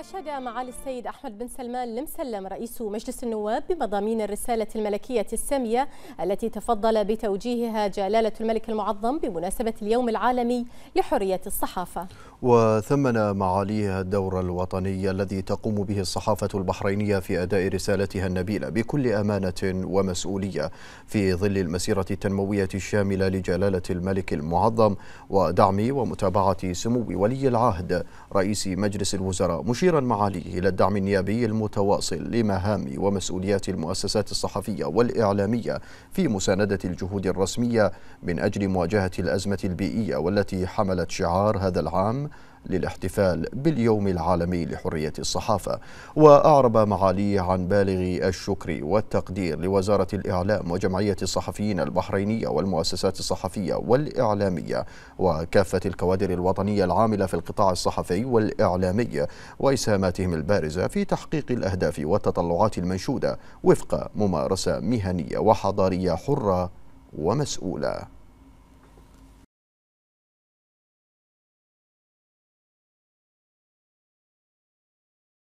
أشاد معالي السيد أحمد بن سلمان المسلم رئيس مجلس النواب بمضامين الرسالة الملكية السامية التي تفضل بتوجيهها جلالة الملك المعظم بمناسبة اليوم العالمي لحرية الصحافة وثمن معاليها الدور الوطني الذي تقوم به الصحافة البحرينية في أداء رسالتها النبيلة بكل أمانة ومسؤولية في ظل المسيرة التنموية الشاملة لجلالة الملك المعظم ودعم ومتابعة سمو ولي العهد رئيس مجلس الوزراء مشير مشيرا معاليه إلى الدعم النيابي المتواصل لمهام ومسؤوليات المؤسسات الصحفية والإعلامية في مساندة الجهود الرسمية من أجل مواجهة الأزمة البيئية والتي حملت شعار هذا العام للاحتفال باليوم العالمي لحرية الصحافة وأعرب معاليه عن بالغ الشكر والتقدير لوزارة الإعلام وجمعية الصحفيين البحرينية والمؤسسات الصحفية والإعلامية وكافة الكوادر الوطنية العاملة في القطاع الصحفي والإعلامي وإسهاماتهم البارزة في تحقيق الأهداف والتطلعات المنشودة وفق ممارسة مهنية وحضارية حرة ومسؤولة